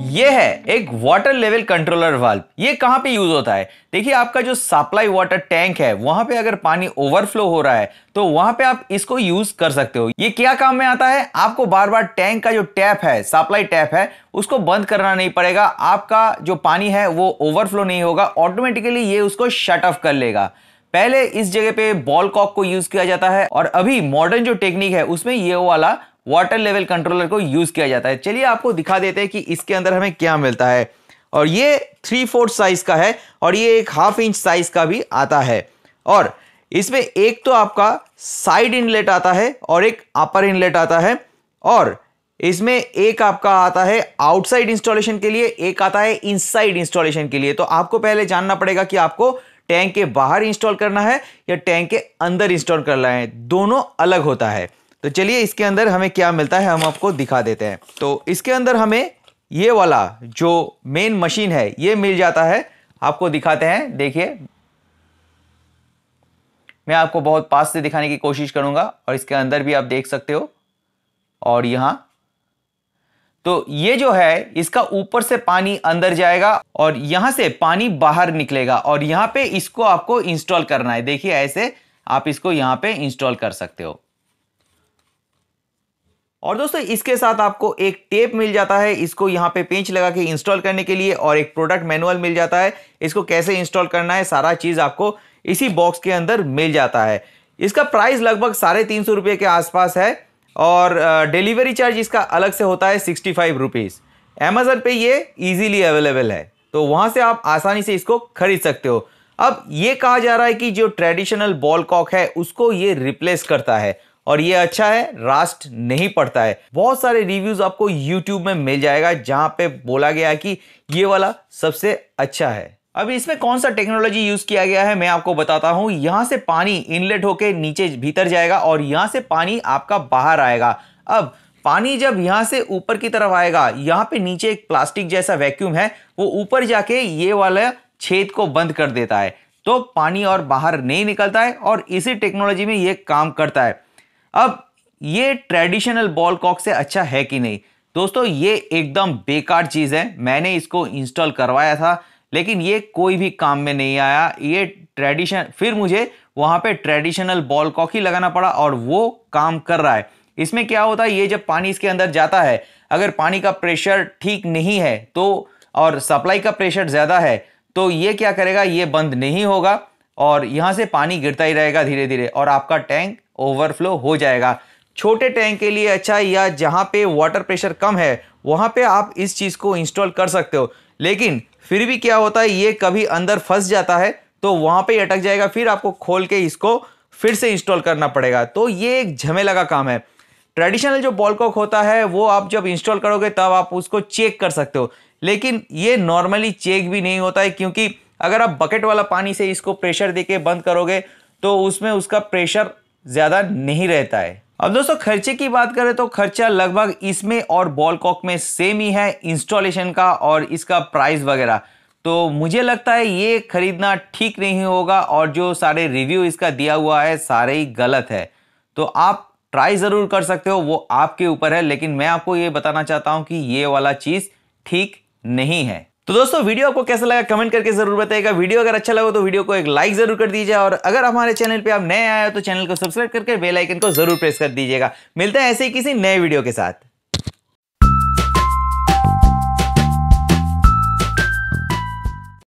ये है एक वाटर लेवल कंट्रोलर वाल्व ये कहां पे यूज होता है देखिए आपका जो सप्लाई वाटर टैंक है वहां पे अगर पानी ओवरफ्लो हो रहा है तो वहां पे आप इसको यूज कर सकते हो ये क्या काम में आता है आपको बार बार टैंक का जो टैप है सप्लाई टैप है उसको बंद करना नहीं पड़ेगा आपका जो पानी है वो ओवरफ्लो नहीं होगा ऑटोमेटिकली ये उसको शट ऑफ कर लेगा पहले इस जगह पे बॉल कॉक को यूज किया जाता है और अभी मॉडर्न जो टेक्निक है उसमें ये वाला वाटर लेवल कंट्रोलर को यूज़ किया जाता है चलिए आपको दिखा देते हैं कि इसके अंदर हमें क्या मिलता है और ये थ्री फोर्थ साइज़ का है और ये एक हाफ इंच साइज़ का भी आता है और इसमें एक तो आपका साइड इनलेट आता है और एक अपर इनलेट आता है और इसमें एक आपका आता है आउटसाइड इंस्टॉलेशन के लिए एक आता है इनसाइड इंस्टॉलेशन के लिए तो आपको पहले जानना पड़ेगा कि आपको टैंक के बाहर इंस्टॉल करना है या टैंक के अंदर इंस्टॉल करना है दोनों अलग होता है तो चलिए इसके अंदर हमें क्या मिलता है हम आपको दिखा देते हैं तो इसके अंदर हमें ये वाला जो मेन मशीन है ये मिल जाता है आपको दिखाते हैं देखिए मैं आपको बहुत पास से दिखाने की कोशिश करूंगा और इसके अंदर भी आप देख सकते हो और यहां तो ये जो है इसका ऊपर से पानी अंदर जाएगा और यहां से पानी बाहर निकलेगा और यहां पे इसको आपको इंस्टॉल करना है देखिए ऐसे आप इसको यहां पे इंस्टॉल कर सकते हो और दोस्तों इसके साथ आपको एक टेप मिल जाता है इसको यहाँ पे पेंच लगा के इंस्टॉल करने के लिए और एक प्रोडक्ट मैनुअल मिल जाता है इसको कैसे इंस्टॉल करना है सारा चीज़ आपको इसी बॉक्स के अंदर मिल जाता है इसका प्राइस लगभग साढ़े तीन सौ रुपये के आसपास है और डिलीवरी चार्ज इसका अलग से होता है सिक्सटी फाइव रुपीज़ अमेज़न पर ये ईजीली अवेलेबल है तो वहाँ से आप आसानी से इसको खरीद सकते हो अब ये कहा जा रहा है कि जो ट्रेडिशनल बॉल कॉक है उसको ये रिप्लेस करता है और ये अच्छा है रास्ट नहीं पड़ता है बहुत सारे रिव्यूज आपको यूट्यूब में मिल जाएगा जहां पे बोला गया है कि ये वाला सबसे अच्छा है अब इसमें कौन सा टेक्नोलॉजी यूज किया गया है मैं आपको बताता हूं यहां से पानी इनलेट होके नीचे भीतर जाएगा और यहां से पानी आपका बाहर आएगा अब पानी जब यहां से ऊपर की तरफ आएगा यहां पे नीचे एक प्लास्टिक जैसा वैक्यूम है वो ऊपर जाके ये वाला छेद को बंद कर देता है तो पानी और बाहर नहीं निकलता है और इसी टेक्नोलॉजी में ये काम करता है अब ये ट्रेडिशनल बॉल कॉक से अच्छा है कि नहीं दोस्तों ये एकदम बेकार चीज़ है मैंने इसको इंस्टॉल करवाया था लेकिन ये कोई भी काम में नहीं आया ये ट्रेडिशन फिर मुझे वहाँ पे ट्रेडिशनल बॉल कॉक ही लगाना पड़ा और वो काम कर रहा है इसमें क्या होता है ये जब पानी इसके अंदर जाता है अगर पानी का प्रेशर ठीक नहीं है तो और सप्लाई का प्रेशर ज़्यादा है तो ये क्या करेगा ये बंद नहीं होगा और यहाँ से पानी गिरता ही रहेगा धीरे धीरे और आपका टैंक ओवरफ्लो हो जाएगा छोटे टैंक के लिए अच्छा या जहाँ पे वाटर प्रेशर कम है वहाँ पे आप इस चीज़ को इंस्टॉल कर सकते हो लेकिन फिर भी क्या होता है ये कभी अंदर फंस जाता है तो वहाँ पे अटक जाएगा फिर आपको खोल के इसको फिर से इंस्टॉल करना पड़ेगा तो ये एक झमेला का काम है ट्रेडिशनल जो बॉलकॉक होता है वो आप जब इंस्टॉल करोगे तब आप उसको चेक कर सकते हो लेकिन ये नॉर्मली चेक भी नहीं होता है क्योंकि अगर आप बकेट वाला पानी से इसको प्रेशर दे बंद करोगे तो उसमें उसका प्रेशर ज़्यादा नहीं रहता है अब दोस्तों खर्चे की बात करें तो खर्चा लगभग इसमें और बॉलकॉक में सेम ही है इंस्टॉलेशन का और इसका प्राइस वगैरह तो मुझे लगता है ये खरीदना ठीक नहीं होगा और जो सारे रिव्यू इसका दिया हुआ है सारे ही गलत है तो आप ट्राई ज़रूर कर सकते हो वो आपके ऊपर है लेकिन मैं आपको ये बताना चाहता हूँ कि ये वाला चीज़ ठीक नहीं है तो दोस्तों वीडियो आपको कैसा लगा कमेंट करके जरूर बताएगा वीडियो अगर अच्छा लगा तो वीडियो को एक लाइक जरूर कर दीजिए और अगर हमारे चैनल पे आप नए आए हो तो चैनल को सब्सक्राइब करके बेल आइकन को जरूर प्रेस कर दीजिएगा मिलते हैं ऐसे ही किसी नए वीडियो के साथ